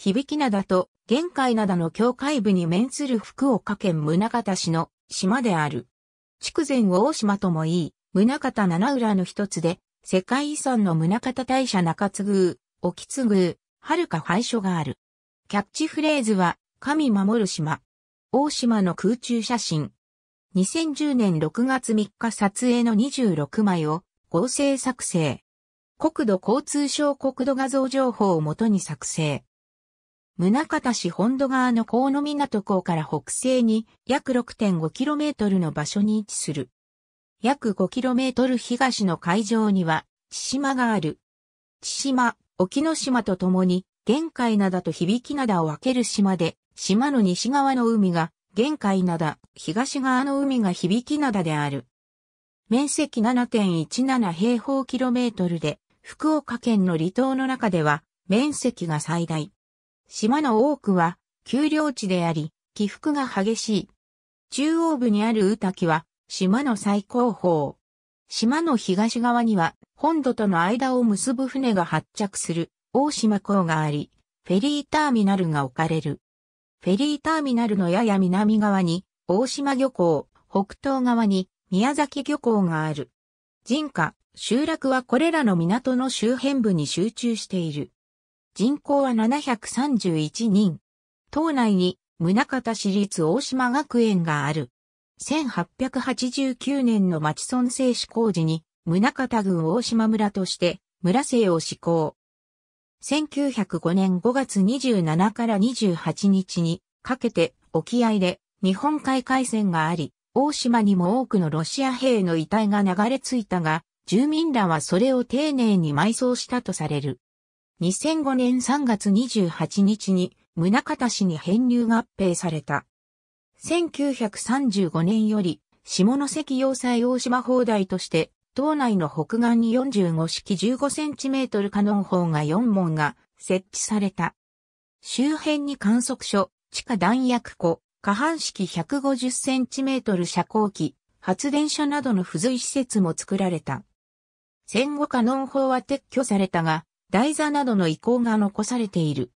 響き灘と玄海灘の境界部に面する福岡県宗方市の島である。筑前大島ともいい、宗方七浦の一つで、世界遺産の宗方大社中津宮、沖津宮、遥か廃所がある。キャッチフレーズは、神守る島。大島の空中写真。2010年6月3日撮影の26枚を合成作成。国土交通省国土画像情報をもとに作成。宗方市本土側の河野港港から北西に約 6.5km の場所に位置する。約 5km 東の海上には、千島がある。千島、沖ノ島とともに、玄海灘と響き灘を分ける島で、島の西側の海が、玄海灘、東側の海が響き灘である。面積7.17平方キロメートルで、福岡県の離島の中では、面積が最大。島の多くは、丘陵地であり、起伏が激しい。中央部にある宇滝は、島の最高峰。島の東側には、本土との間を結ぶ船が発着する、大島港があり、フェリーターミナルが置かれる。フェリーターミナルのやや南側に、大島漁港、北東側に、宮崎漁港がある。人家、集落はこれらの港の周辺部に集中している。人口は731人。島内に宗方市立大島学園がある。1889年の町村制施行時に、宗方郡大島村として村制を施行。1905年5月27から28日にかけて沖合で日本海海戦があり、大島にも多くのロシア兵の遺体が流れ着いたが、住民らはそれを丁寧に埋葬したとされる。2005年3月28日に宗方市に編入合併された。1935年より下関要塞大島砲台として島内の北岸に45式15センチメートルカノン砲が4門が設置された。周辺に観測所、地下弾薬庫、下半式150センチメートル遮光機、発電所などの付随施設も作られた。戦後カノン砲は撤去されたが、台座などの遺構が残されている。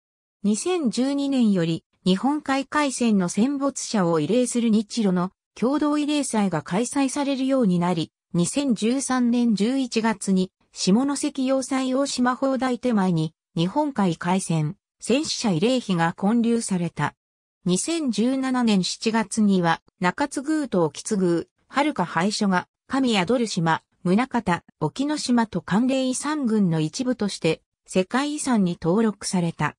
2012年より日本海海戦の戦没者を慰霊する日露の共同慰霊祭が開催されるようになり、2013年11月に下関要塞大島砲台手前に日本海海戦戦死者慰霊碑が建立された。2017年7月には中津宮と沖津宮、遥か廃所が神宿る島、宗方、沖ノ島と寒冷遺産群の一部として世界遺産に登録された。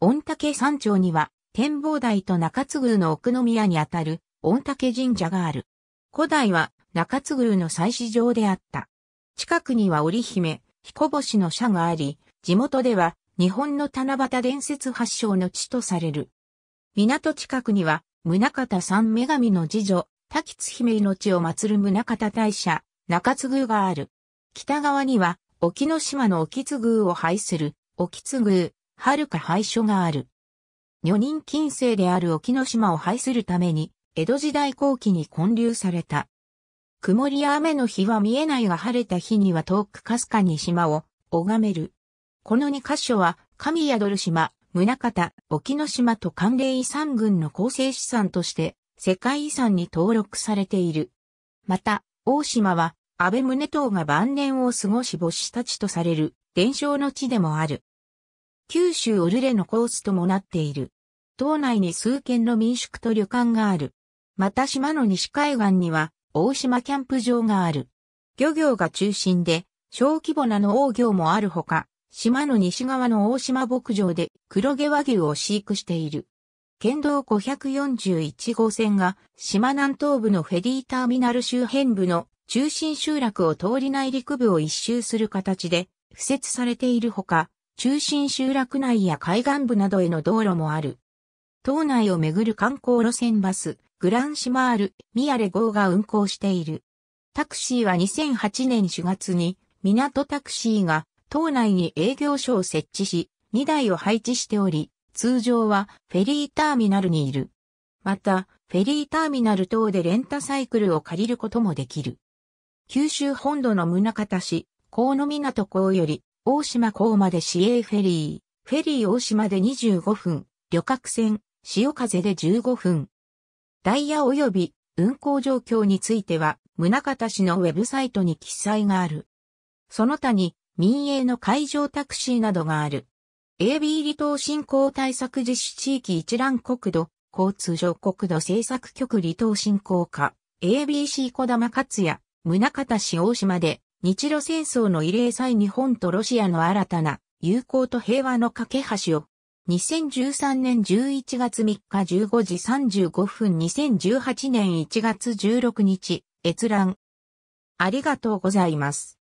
御嶽山頂には展望台と中津宮の奥宮にあたる御嶽神社がある。古代は中津宮の祭祀場であった。近くには織姫、彦星の社があり、地元では日本の七夕伝説発祥の地とされる。港近くには、宗方三女神の次女、滝津姫の地を祀る宗方大社、中津宮がある。北側には、沖ノ島の沖津宮を排する、沖津宮、遥か廃所がある。女人近世である沖ノ島を排するために、江戸時代後期に建立された。曇りや雨の日は見えないが晴れた日には遠くかすかに島を拝める。この二箇所は、神宿る島、宗方、沖ノ島と関連遺産群の構成資産として、世界遺産に登録されている。また、大島は、安倍宗党が晩年を過ごし母子たちとされる伝承の地でもある。九州オルレのコースともなっている。島内に数軒の民宿と旅館がある。また島の西海岸には大島キャンプ場がある。漁業が中心で小規模な農業もあるほか、島の西側の大島牧場で黒毛和牛を飼育している。県道541号線が島南東部のフェリーターミナル周辺部の中心集落を通り内陸部を一周する形で敷設されているほか、中心集落内や海岸部などへの道路もある。島内をめぐる観光路線バス、グランシマール、ミアレ号が運行している。タクシーは2008年4月に、港タクシーが島内に営業所を設置し、2台を配置しており、通常はフェリーターミナルにいる。また、フェリーターミナル等でレンタサイクルを借りることもできる。九州本土の宗方市、河野港港より、大島港まで市営フェリー、フェリー大島で25分、旅客船、潮風で15分。ダイヤ及び運行状況については、宗方市のウェブサイトに記載がある。その他に民営の海上タクシーなどがある。AB 離島振興対策実施地域一覧国土、交通省国土政策局離島振興課、ABC 小玉勝也、宗方市大島で、日露戦争の慰霊祭日本とロシアの新たな友好と平和の架け橋を、2013年11月3日15時35分2018年1月16日、閲覧。ありがとうございます。